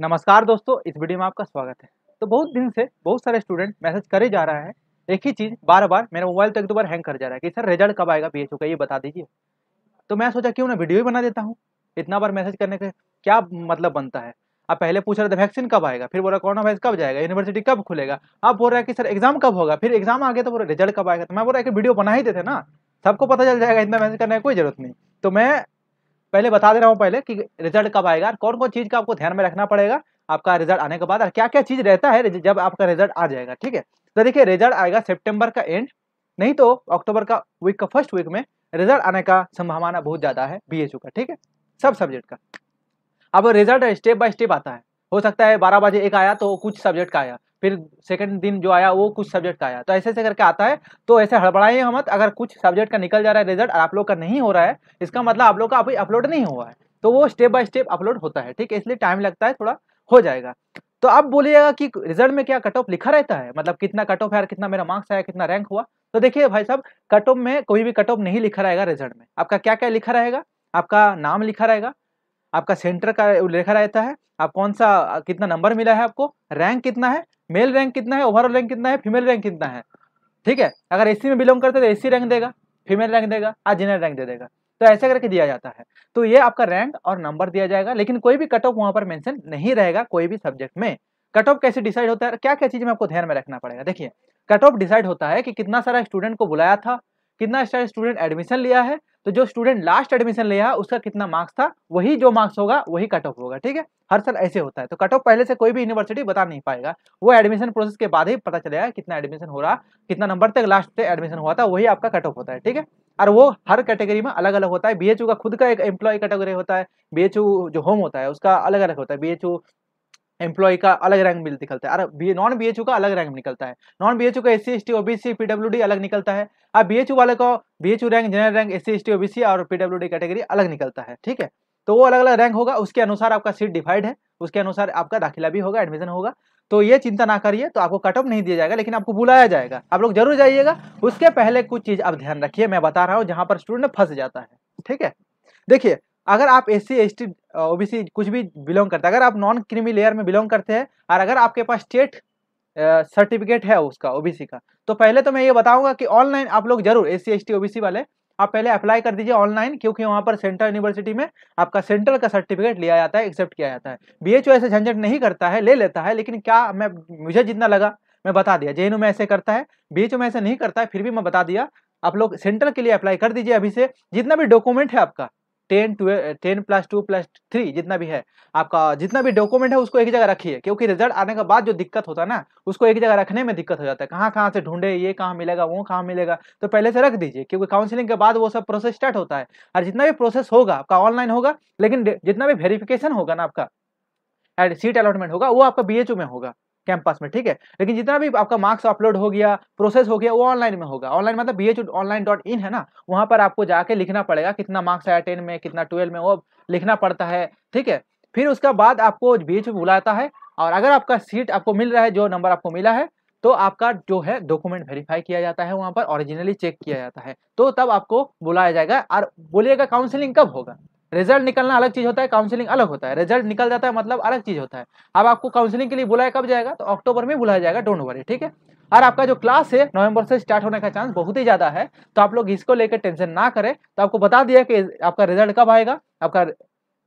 नमस्कार दोस्तों इस वीडियो में आपका स्वागत है तो बहुत दिन से बहुत सारे स्टूडेंट मैसेज करे जा रहा है एक ही चीज़ बार बार मेरा मोबाइल तो एक दो बार हैंग कर जा रहा है कि सर रिजल्ट कब आएगा बी का ये बता दीजिए तो मैं सोचा क्यों ना वीडियो ही बना देता हूँ इतना बार मैसेज करने का क्या मतलब बनता है आप पहले पूछ रहे थे वैक्सीन कब आएगा फिर बोल रहा कोरोना वायरस कब जाएगा यूनिवर्सिटी कब खुलेगा आप बोल रहे हैं कि सर एग्जाम कब होगा फिर एग्जाम आ गया तो बोल रहे रिजल्ट कब आएगा तो मैं बोल रहा है कि वीडियो बना ही देते ना सबको पता चल जाएगा इतना मैसेज करने की कोई जरूरत नहीं तो मैं पहले बता दे रहा हूँ पहले कि रिजल्ट कब आएगा कौन कौन चीज़ का आपको ध्यान में रखना पड़ेगा आपका रिजल्ट आने के बाद और क्या क्या चीज़ रहता है जब आपका रिजल्ट आ जाएगा ठीक है तो देखिए रिजल्ट आएगा सेप्टेम्बर का एंड नहीं तो अक्टूबर का वीक का फर्स्ट वीक में रिजल्ट आने का संभावना बहुत ज़्यादा है बी का ठीक है सब सब्जेक्ट का अब रिजल्ट स्टेप बाय स्टेप आता है हो सकता है बारह बजे एक आया तो कुछ सब्जेक्ट का आया फिर सेकंड दिन जो आया वो कुछ सब्जेक्ट का आया तो ऐसे ऐसे करके आता है तो ऐसे हड़बड़ाइए हम अगर कुछ सब्जेक्ट का निकल जा रहा है रिजल्ट आप लोग का नहीं हो रहा है इसका मतलब आप लोग का अभी अपलोड नहीं हुआ है तो वो स्टेप बाय स्टेप अपलोड होता है ठीक है इसलिए टाइम लगता है थोड़ा हो जाएगा तो अब बोलिएगा कि रिजल्ट में क्या कट ऑफ लिखा रहता है मतलब कितना कट ऑफ है कितना मेरा मार्क्स आया कितना रैंक हुआ तो देखिए भाई साहब कट ऑफ में कोई भी कट ऑफ नहीं लिखा रहेगा रिजल्ट में आपका क्या क्या लिखा रहेगा आपका नाम लिखा रहेगा आपका सेंटर का लेखा रहता है आप कौन सा कितना नंबर मिला है आपको रैंक कितना है मेल रैंक कितना है ओवरऑल रैंक कितना है फीमेल रैंक कितना है ठीक है अगर एसी में बिलोंग करते तो एसी रैंक देगा फीमेल रैंक देगा आज जनरल रैंक दे देगा तो ऐसा करके दिया जाता है तो ये आपका रैंक और नंबर दिया जाएगा लेकिन कोई भी कट ऑफ वहाँ पर मेंशन नहीं रहेगा कोई भी सब्जेक्ट में कट ऑफ कैसे डिसाइड होता है क्या क्या चीज़ में आपको ध्यान में रखना पड़ेगा देखिए कट ऑफ डिसाइड होता है कि कितना सारा स्टूडेंट को बुलाया था कितना सारा स्टूडेंट एडमिशन लिया है तो जो स्टूडेंट लास्ट एडमिशन लिया उसका कितना मार्क्स था वही जो मार्क्स होगा वही कट ऑफ होगा ठीक है हर साल ऐसे होता है तो कट ऑफ पहले से कोई भी यूनिवर्सिटी बता नहीं पाएगा वो एडमिशन प्रोसेस के बाद ही पता चलेगा कितना एडमिशन हो रहा कितना नंबर तक लास्ट से एडमिशन हुआ था वही आपका कट ऑफ होता है ठीक है और वो हर कैटेगरी में अलग अलग होता है बी का खुद का एक एम्प्लॉय कैटेगरी होता है बी जो होम होता है उसका अलग अलग होता है बी एम्प्लॉय का अलग रैंक मिल निकलता है अरे नॉन बी का अलग रैंक निकलता है नॉन बी का S C S T OBC D अलग निकलता है अब बी वाले का B rank general rank S C S T OBC और डी कैटेगरी अलग निकलता है ठीक है तो वो अलग अलग रैंक होगा उसके अनुसार आपका सीट डिवाइड है उसके अनुसार आपका दाखिला भी होगा एडमिशन होगा तो ये चिंता ना करिए तो आपको कट ऑफ नहीं दिया जाएगा लेकिन आपको बुलाया जाएगा आप लोग जरूर जाइएगा उसके पहले कुछ चीज़ आप ध्यान रखिए मैं बता रहा हूँ जहाँ पर स्टूडेंट फंस जाता है ठीक है देखिए अगर आप S C S T OBC कुछ भी बिलोंग करता है अगर आप नॉन क्रीमी लेयर में बिलोंग करते हैं और अगर आपके पास स्टेट सर्टिफिकेट है उसका ओबीसी का तो पहले तो मैं ये बताऊंगा कि ऑनलाइन आप लोग जरूर एस सी एस वाले आप पहले अप्लाई कर दीजिए ऑनलाइन क्योंकि वहाँ पर सेंट्रल यूनिवर्सिटी में आपका सेंट्रल का सर्टिफिकेट लिया जाता है एक्सेप्ट किया जाता है बी एच ऐसे झंझट नहीं करता है ले लेता है लेकिन क्या मैं मुझे जितना लगा मैं बता दिया जे में ऐसे करता है बी में ऐसे नहीं करता है फिर भी मैं बता दिया आप लोग सेंट्रल के लिए अप्लाई कर दीजिए अभी से जितना भी डॉक्यूमेंट है आपका ten two ten plus two plus three जितना भी है आपका जितना भी डॉक्यूमेंट है उसको एक जगह रखिए क्योंकि रिजल्ट आने के बाद जो दिक्कत होता है ना उसको एक जगह रखने में दिक्कत हो जाता है कहाँ कहाँ से ढूंढे ये कहाँ मिलेगा वो कहाँ मिलेगा तो पहले से रख दीजिए क्योंकि काउंसिलिंग के बाद वो सब प्रोसेस स्टार्ट होता है और जितना भी प्रोसेस होगा आपका ऑनलाइन होगा लेकिन जितना भी वेरिफिकेशन होगा ना आपका एड सीट अलॉटमेंट होगा वो आपका बी में होगा कैंपस में ठीक है लेकिन जितना भी आपका मार्क्स अपलोड हो गया प्रोसेस हो गया वो ऑनलाइन में होगा ऑनलाइन मतलब B H online dot in है ना वहाँ पर आपको जाके लिखना पड़ेगा कितना मार्क्स आया टेन में कितना ट्वेल्व में वो लिखना पड़ता है ठीक है फिर उसका बाद आपको बी एच बुलाता है और अगर आपका सीट आपको मिल रहा है जो नंबर आपको मिला है तो आपका जो है डॉक्यूमेंट वेरीफाई किया जाता है वहाँ पर ओरिजिनली चेक किया जाता है तो तब आपको बुलाया जाएगा और बोलिएगा काउंसलिंग कब होगा रिजल्ट निकलना अलग चीज होता है काउंसलिंग अलग होता है रिजल्ट निकल जाता है मतलब अलग चीज होता है अब आपको काउंसलिंग के लिए बुलाया कब जाएगा तो अक्टूबर में बुलाया जाएगा डोंट वरी ठीक है और आपका जो क्लास है नवंबर से स्टार्ट होने का चांस बहुत ही ज्यादा है तो आप लोग इसको लेकर टेंशन ना करें तो आपको बता दिया कि आपका रिजल्ट कब आएगा आपका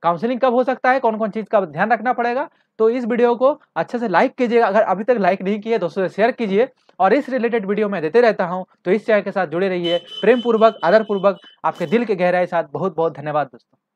काउंसलिंग कब हो सकता है कौन कौन चीज़ का ध्यान रखना पड़ेगा तो इस वीडियो को अच्छे से लाइक कीजिएगा अगर अभी तक लाइक नहीं किए दोस्तों से शेयर कीजिए और इस रिलेटेड वीडियो मैं देते रहता हूँ तो इस चैनल के साथ जुड़े रहिए प्रेम पूर्वक आदरपूर्वक आपके दिल के गहराई साथ बहुत बहुत धन्यवाद दोस्तों